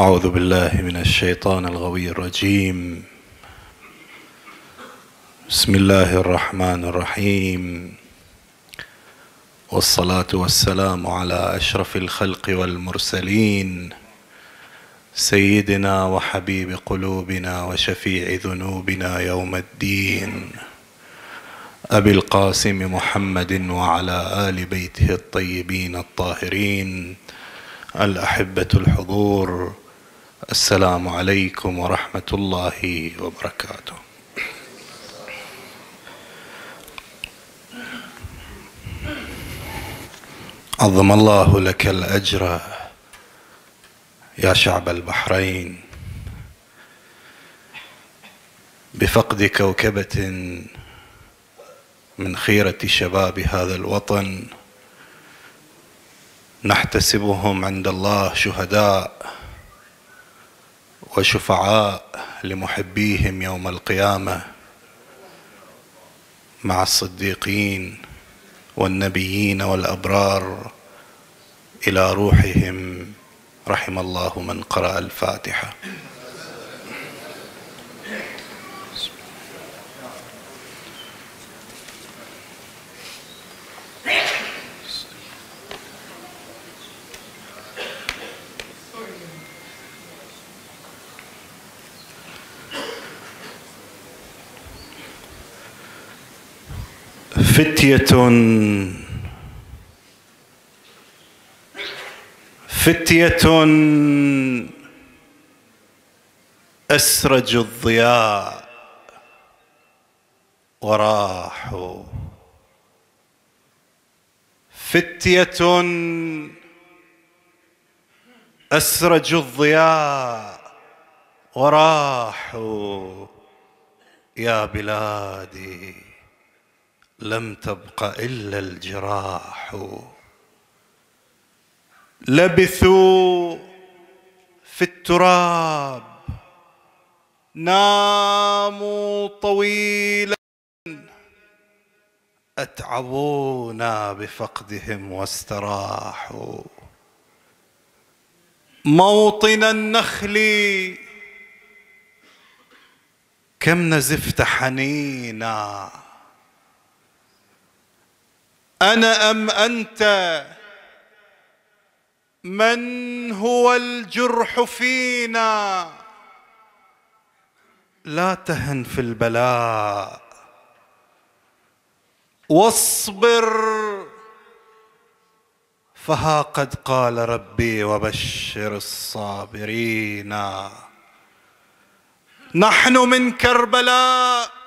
أعوذ بالله من الشيطان الغوي الرجيم بسم الله الرحمن الرحيم والصلاة والسلام على أشرف الخلق والمرسلين سيدنا وحبيب قلوبنا وشفيع ذنوبنا يوم الدين أبي القاسم محمد وعلى آل بيته الطيبين الطاهرين الأحبة الحضور السلام عليكم ورحمة الله وبركاته عظم الله لك الأجر يا شعب البحرين بفقد كوكبة من خيرة شباب هذا الوطن نحتسبهم عند الله شهداء وشفعاء لمحبيهم يوم القيامه مع الصديقين والنبيين والابرار الى روحهم رحم الله من قرأ الفاتحه فتية فتية أسرج الضياء وراحوا فتية أسرج الضياء وراحوا يا بلادي لم تبق الا الجراح لبثوا في التراب ناموا طويلا اتعبونا بفقدهم واستراحوا موطن النخل كم نزفت حنينا انا ام انت من هو الجرح فينا لا تهن في البلاء واصبر فها قد قال ربي وبشر الصابرين نحن من كربلاء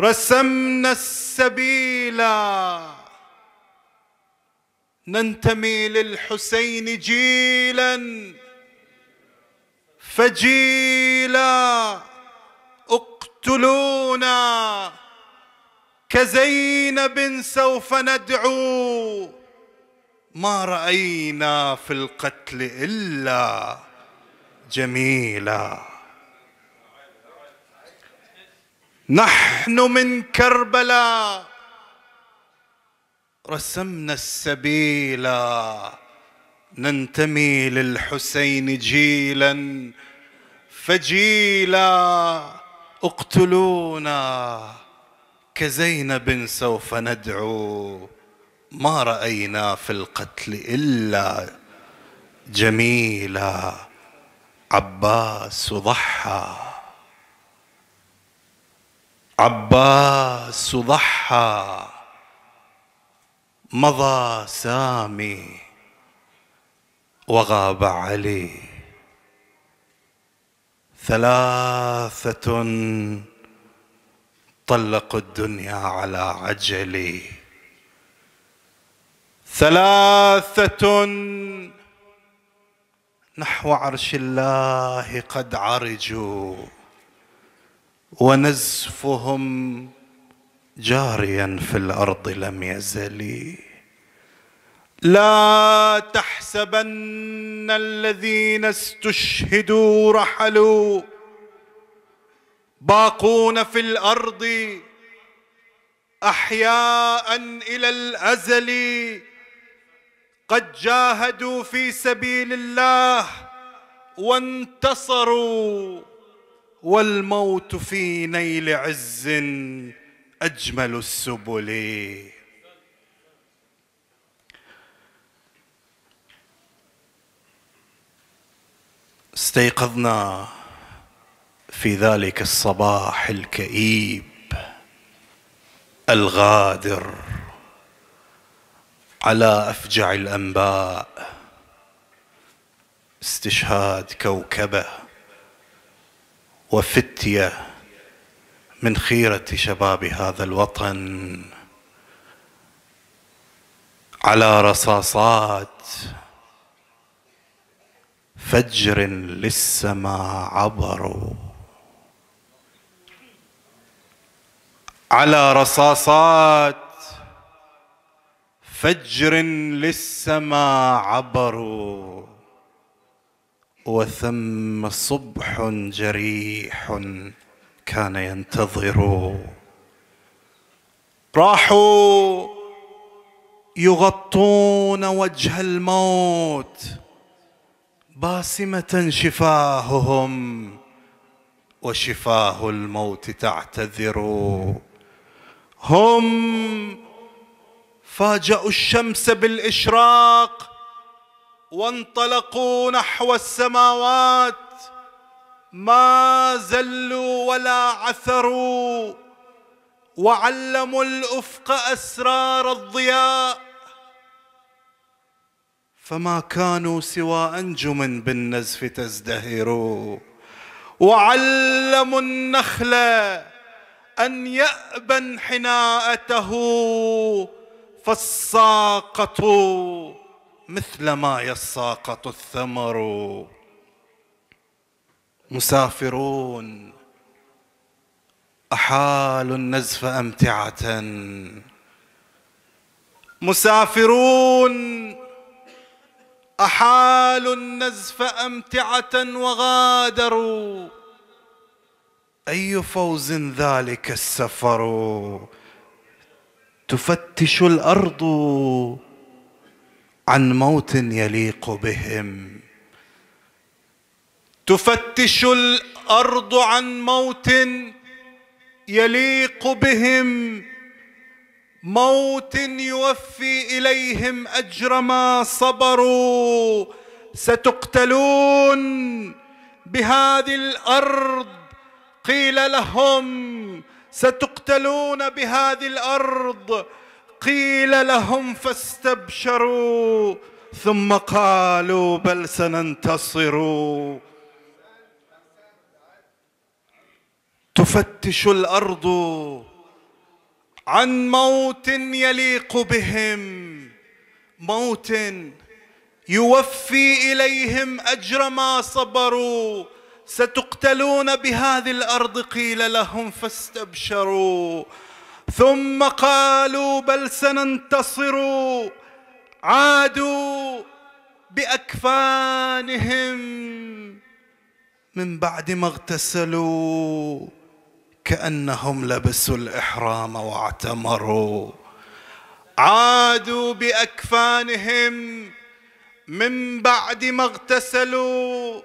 رسمنا السبيل ننتمي للحسين جيلا فجيلا اقتلونا كزينب سوف ندعو ما راينا في القتل الا جميلا نحن من كربلاء رسمنا السبيل ننتمي للحسين جيلا فجيلا اقتلونا كزينب سوف ندعو ما راينا في القتل الا جميلا عباس ضحى عباس ضحى مضى سامي وغاب علي ثلاثة طلقوا الدنيا على عجل ثلاثة نحو عرش الله قد عرجوا ونزفهم جاريا في الارض لم يزل لا تحسبن الذين استشهدوا رحلوا باقون في الارض احياء الى الازل قد جاهدوا في سبيل الله وانتصروا والموت في نيل عز اجمل السبل استيقظنا في ذلك الصباح الكئيب الغادر على افجع الانباء استشهاد كوكبه وفتية من خيرة شباب هذا الوطن على رصاصات فجر للسماء عبروا على رصاصات فجر للسماء عبروا وثم صبح جريح كان ينتظر راحوا يغطون وجه الموت باسمه شفاههم وشفاه الموت تعتذر هم فاجاوا الشمس بالاشراق وانطلقوا نحو السماوات ما زلوا ولا عثروا وعلموا الافق اسرار الضياء فما كانوا سوى انجم بالنزف تزدهر وعلموا النخل ان يابى انحناءته فالساقطوا مثل ما يساقط الثمر مسافرون أحال النزف أمتعة مسافرون أحالوا النزف أمتعة وغادروا أي فوز ذلك السفر تفتش الأرض عن موت يليق بهم تفتش الارض عن موت يليق بهم موت يوفي اليهم اجر ما صبروا ستقتلون بهذه الارض قيل لهم ستقتلون بهذه الارض قيل لهم فاستبشروا ثم قالوا بل سننتصر تفتش الارض عن موت يليق بهم موت يوفي اليهم اجر ما صبروا ستقتلون بهذه الارض قيل لهم فاستبشروا ثم قالوا بل سننتصر عادوا باكفانهم من بعد ما اغتسلوا كانهم لبسوا الاحرام واعتمروا عادوا باكفانهم من بعد ما اغتسلوا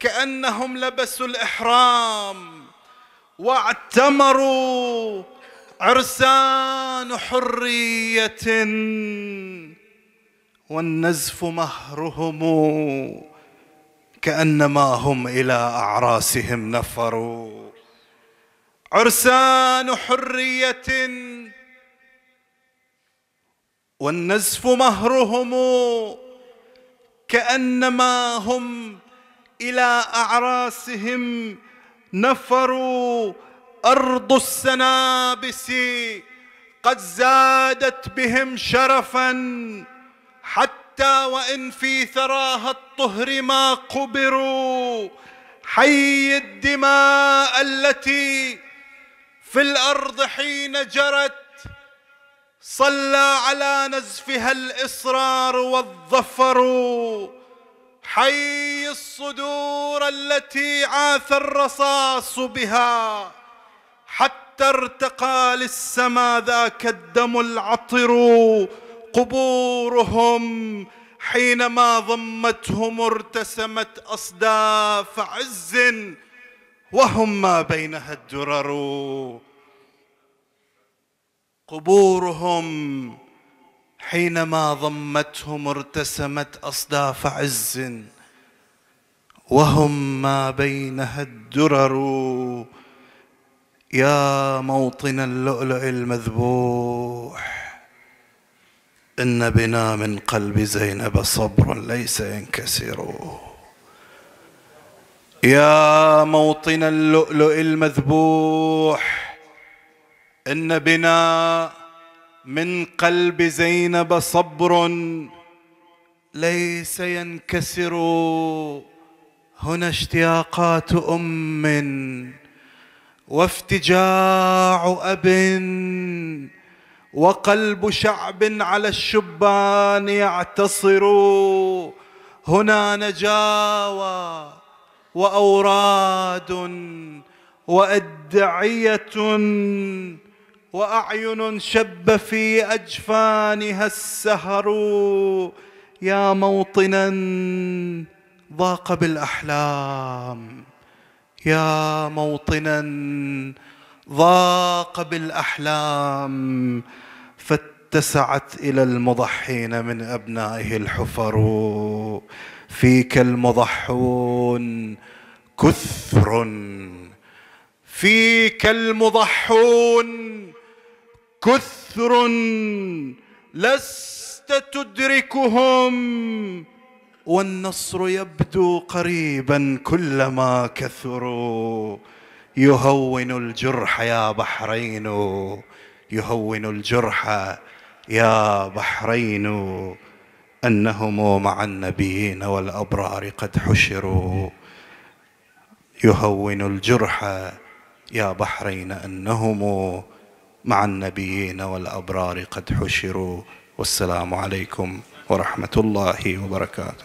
كانهم لبسوا الاحرام واعتمروا عرسان حرية والنزف مهرهم كأنما هم إلى أعراسهم نفروا عرسان حرية والنزف مهرهم كأنما هم إلى أعراسهم نفروا أرض السنابس قد زادت بهم شرفا حتى وإن في ثراها الطهر ما قبروا حي الدماء التي في الأرض حين جرت صلى على نزفها الإصرار والظفر حي الصدور التي عاث الرصاص بها حتى ارتقى للسما ذاك الدم العطر قبورهم حينما ضمتهم ارتسمت اصداف عز وهم ما بينها الدرر قبورهم حينما ضمتهم ارتسمت اصداف عز وهم ما بينها الدرر يا موطن اللؤلؤ المذبوح إن بنا من قلب زينب صبر ليس ينكسر يا موطن اللؤلؤ المذبوح إن بنا من قلب زينب صبر ليس ينكسر هنا اشتياقات أم وافتجاع أب وقلب شعب على الشبان يعتصر هنا نجاوى وأوراد وأدعية وأعين شب في أجفانها السهر يا موطنا ضاق بالأحلام يا موطنا ضاق بالاحلام فاتسعت الى المضحين من ابنائه الحفر فيك المضحون كثر فيك المضحون كثر لست تدركهم والنصر يبدو قريبا كلما كثروا يهون الجرح يا بحرين يهون الجرح يا بحرين انهم مع النبيين والابرار قد حشروا يهون الجرح يا بحرين انهم مع النبيين والابرار قد حشروا والسلام عليكم ورحمه الله وبركاته